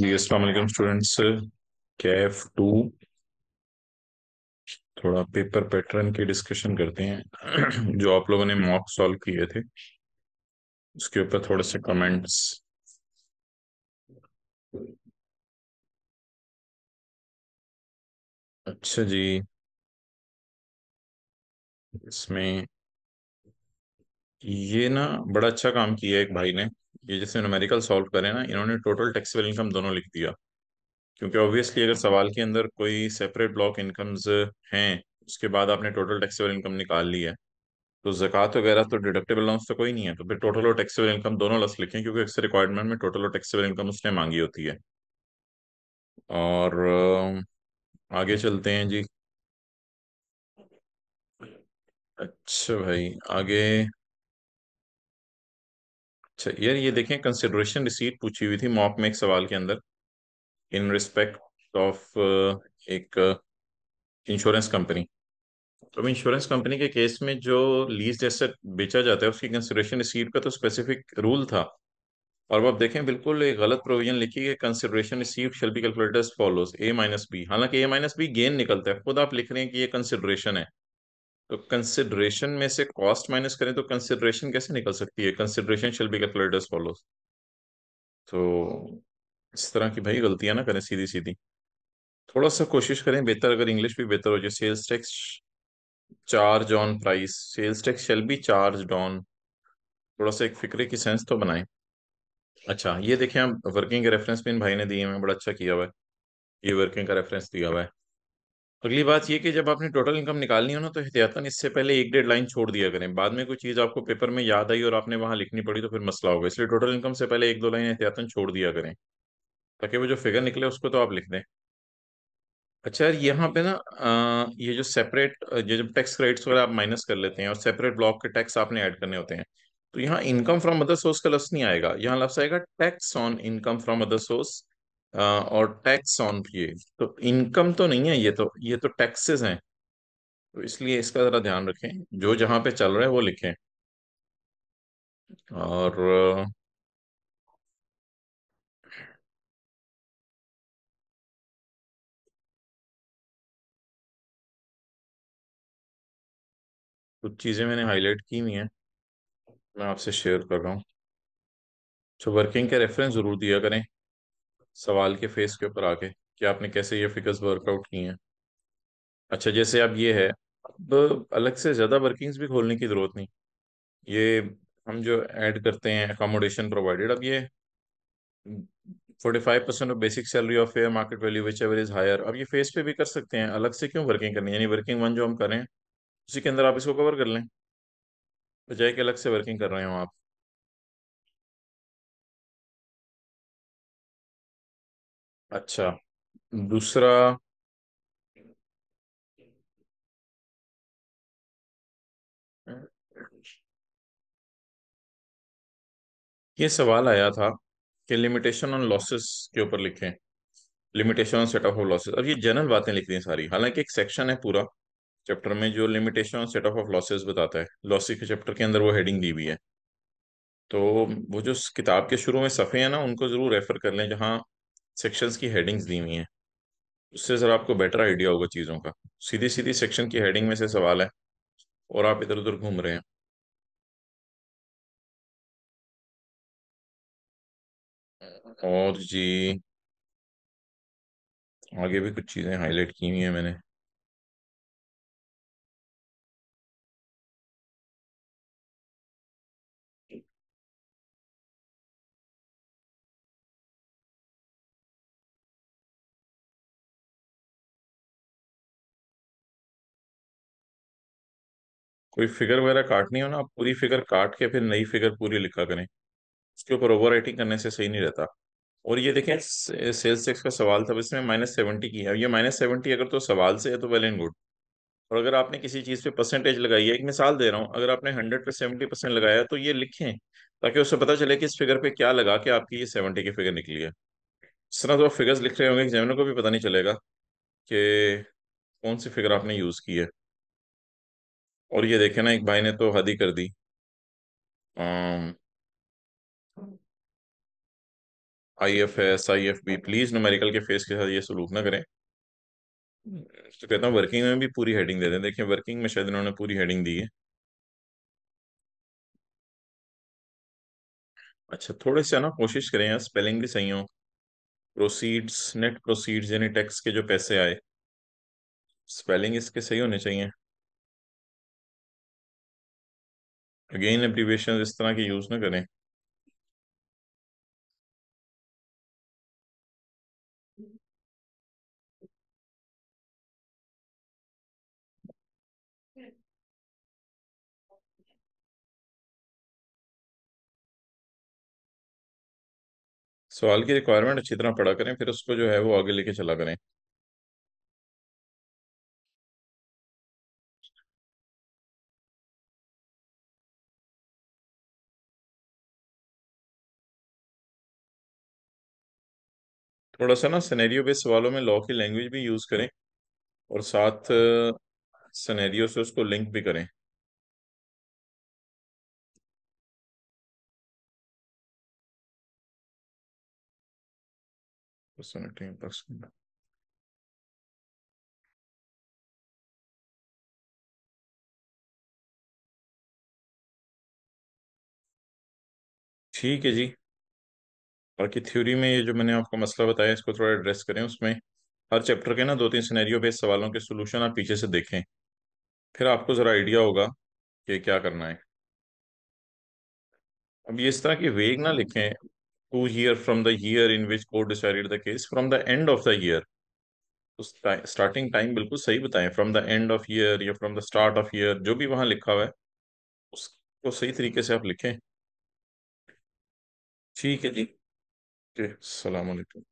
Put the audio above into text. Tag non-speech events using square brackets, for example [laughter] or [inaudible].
जी असलम स्टूडेंट्स कैफ टू थोड़ा पेपर पैटर्न की डिस्कशन करते हैं [clears throat] जो आप लोगों ने मॉक सॉल्व किए थे उसके ऊपर थोड़े से कमेंट्स अच्छा जी इसमें ये ना बड़ा अच्छा काम किया एक भाई ने ये जैसे न्यूमेरिकल सॉल्व करें ना इन्होंने टोटल टैक्सेबल इनकम दोनों लिख दिया क्योंकि ऑब्वियसली अगर सवाल के अंदर कोई सेपरेट ब्लॉक इनकम्स हैं उसके बाद आपने टोटल टैक्सेबल इनकम निकाल ली है तो जक़ात वगैरह तो डिडक्टेबल अलाउंस तो कोई नहीं है तो फिर टोटल और टैक्सेबल इनकम दोनों लस लिखें क्योंकि अक्सर रिक्वायरमेंट में टोटल और टैक्सेबल इनकम उसने मांगी होती है और आगे चलते हैं जी अच्छा भाई आगे अच्छा यार ये देखें कंसिडरेशन रिसीट पूछी हुई थी मॉक में एक सवाल के अंदर इन रिस्पेक्ट ऑफ एक इंश्योरेंस uh, कंपनी तो इंश्योरेंस कंपनी के केस में जो लीज जैसे बेचा जाता है उसकी कंसिडरेशन रिसीट का तो स्पेसिफिक रूल था और अब देखें बिल्कुल एक गलत प्रोविजन लिखी है consideration received shall be calculators follows A minus B हालांकि ए माइनस बी गेन निकलता है खुद आप लिख रहे हैं कि ये कंसिडरेशन है तो कंसिडरेशन में से कॉस्ट माइनस करें तो कंसिडरेशन कैसे निकल सकती है consideration shall be calculate as follows तो इस तरह की भाई गलतियां ना करें सीधी सीधी थोड़ा सा कोशिश करें बेहतर अगर इंग्लिश भी बेहतर हो जाए sales tax charge on price sales tax shall be charge on थोड़ा सा एक फिक्रे की सेंस तो बनाएं अच्छा ये देखें आप वर्किंग के रेफरेंस भी इन भाई ने दिए हैं बड़ा अच्छा किया हुआ है ये वर्किंग का रेफरेंस दिया हुआ है अगली बात ये कि जब आपने टोटल इनकम निकालनी हो ना तो एहतियातन इससे पहले एक डेढ़ लाइन छोड़ दिया करें बाद में कोई चीज़ आपको पेपर में याद आई और आपने वहां लिखनी पड़ी तो फिर मसला होगा इसलिए टोटल इनकम से पहले एक दो लाइन एहतियातन छोड़ दिया करें ताकि वो जो फिगर निकले उसको तो आप लिख दें अच्छा यार यहाँ पे ना ये जो सेपरेट ये जब टैक्स क्रेडिट्स वगैरह आप माइनस कर लेते हैं और सेपरेट ब्लॉक के टैक्स आपने ऐड करने होते हैं तो यहाँ इनकम फ्रॉम अदर सोर्स का लफ्स नहीं आएगा यहाँ लफ्स आएगा tax on income from other source और टैक्स ऑन किए तो इनकम तो नहीं है ये तो ये तो टैक्सेस हैं तो इसलिए इसका ज़रा ध्यान रखें जो जहां पे चल रहा है वो लिखें और कुछ चीज़ें मैंने हाईलाइट की हुई हैं मैं आपसे शेयर कर रहा हूँ तो वर्किंग के रेफरेंस ज़रूर दिया करें सवाल के फेस के ऊपर आके कि आपने कैसे ये फिगर्स वर्कआउट किए हैं अच्छा जैसे अब ये है अब अलग से ज़्यादा वर्किंग्स भी खोलने की ज़रूरत नहीं ये हम जो ऐड करते हैं अकोमोडेशन प्रोवाइडेड अब ये forty five percent of basic salary of fair market value which ever is higher अब ये फेस पे भी कर सकते हैं अलग से क्यों वर्किंग करनी यानी वर्किंग वन जो हम करें उसी के अंदर आप इसको कवर कर लें बजाय के अलग से वर्किंग कर रहे हो आप अच्छा दूसरा ये सवाल आया था कि लिमिटेशन ऑन लॉसेस के ऊपर लिखें limitation on set off off losses अब ये जनरल बातें लिख रही हैं सारी हालांकि एक सेक्शन है पूरा चैप्टर में जो limitation on set off losses बताता है लॉसेस के चैप्टर के अंदर वो हेडिंग दी हुई है तो वो जो किताब के शुरू में सफ़े हैं ना उनको ज़रूर रेफ़र कर लें जहाँ सेक्शंस की हेडिंग्स दी हुई हैं उससे सर आपको बेटर आइडिया होगा चीज़ों का सीधी सीधी सेक्शन की हेडिंग में से सवाल है और आप इधर उधर घूम रहे हैं और जी आगे भी कुछ चीज़ें हाईलाइट की हुई हैं मैंने कोई फिगर वगैरह काटनी हो ना आप पूरी फिगर काट के फिर नई फिगर पूरी लिखा करें उसके ऊपर ओवर राइटिंग करने से सही नहीं रहता और ये देखें सेल्स टैक्स का सवाल था इसमें माइनस सेवेंटी की है ये माइनस सेवेंटी अगर तो सवाल से है तो वेल एंड गुड और अगर आपने किसी चीज़ पे परसेंटेज लगाई है एक मिसाल दे रहा हूँ अगर आपने हंड्रेड पे सेवेंटी परसेंट लगाया तो ये लिखें ताकि उससे पता चले कि इस फिगर पे क्या लगा के आपकी ये सेवेंटी की फिगर निकली है इस तरह तो आप फिगर्स लिख रहे होंगे एग्जामिनर को भी पता नहीं चलेगा कि कौन सी फिगर आपने यूज़ की है और ये देखे ना एक भाई ने तो हदी कर दी I F S I F B please numerical के फेस के साथ ये सलूक ना करें तो कहता हूँ वर्किंग में भी पूरी हेडिंग दे दें देखिए वर्किंग में शायद इन्होंने पूरी हेडिंग दी है अच्छा थोड़े से ना कोशिश करें यार स्पेलिंग भी सही हो प्रोसीड्स नेट प्रोसीड्स यानी टैक्स के जो पैसे आए स्पेलिंग इसके सही होने चाहिए अगेन एब्रीवेशन इस तरह की यूज ना करें सवाल की रिक्वायरमेंट अच्छी तरह पढ़ा करें फिर उसको जो है वो आगे लेके चला करें थोड़ा सा ना सनेरियो बेस्ड सवालों में लॉ की लैंग्वेज भी यूज़ करें और साथ सनेरियो uh, से उसको लिंक भी करें ठीक है जी बाकी थ्योरी में ये जो मैंने आपको मसला बताया इसको थोड़ा एड्रेस करें उसमें हर चैप्टर के ना दो तीन सिनेरियो बेस्ड सवालों के सोल्यूशन आप पीछे से देखें फिर आपको ज़रा आइडिया होगा कि क्या करना है अब ये इस तरह की वेग ना लिखें two year from the year in which court decided the case from the end of the year starting time बिल्कुल सही बताएं from the end of year या from the start of year जो भी वहां लिखा हुआ है उसको सही तरीके से आप लिखें ठीक है जी اوكي السلام عليكم